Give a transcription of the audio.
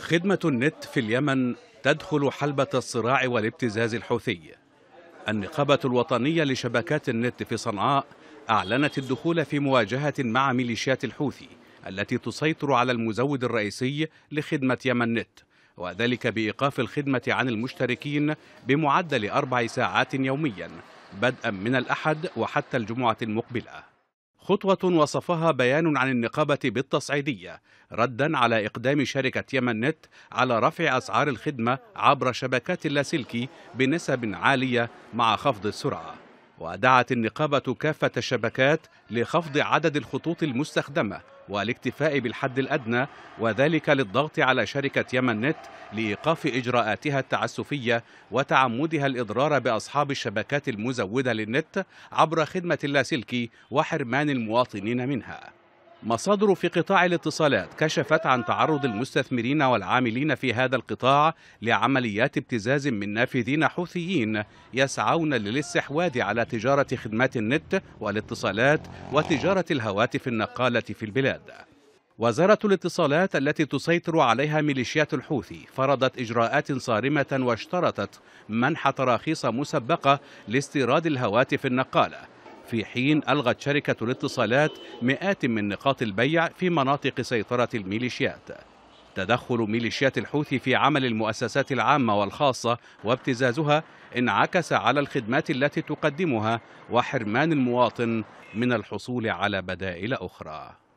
خدمة النت في اليمن تدخل حلبة الصراع والابتزاز الحوثي النقابة الوطنية لشبكات النت في صنعاء أعلنت الدخول في مواجهة مع ميليشيات الحوثي التي تسيطر على المزود الرئيسي لخدمة يمن نت وذلك بإيقاف الخدمة عن المشتركين بمعدل أربع ساعات يوميا بدءا من الأحد وحتى الجمعة المقبلة خطوة وصفها بيان عن النقابة بالتصعيدية ردا على إقدام شركة يمن نت على رفع أسعار الخدمة عبر شبكات اللاسلكي بنسب عالية مع خفض السرعة ودعت النقابة كافة الشبكات لخفض عدد الخطوط المستخدمة والاكتفاء بالحد الأدنى وذلك للضغط على شركة يمن نت لإيقاف إجراءاتها التعسفية وتعمدها الإضرار بأصحاب الشبكات المزودة للنت عبر خدمة اللاسلكي وحرمان المواطنين منها مصادر في قطاع الاتصالات كشفت عن تعرض المستثمرين والعاملين في هذا القطاع لعمليات ابتزاز من نافذين حوثيين يسعون للاستحواذ على تجارة خدمات النت والاتصالات وتجارة الهواتف النقالة في البلاد. وزارة الاتصالات التي تسيطر عليها ميليشيات الحوثي فرضت إجراءات صارمة واشترطت منح تراخيص مسبقة لاستيراد الهواتف النقالة في حين ألغت شركة الاتصالات مئات من نقاط البيع في مناطق سيطرة الميليشيات تدخل ميليشيات الحوثي في عمل المؤسسات العامة والخاصة وابتزازها انعكس على الخدمات التي تقدمها وحرمان المواطن من الحصول على بدائل أخرى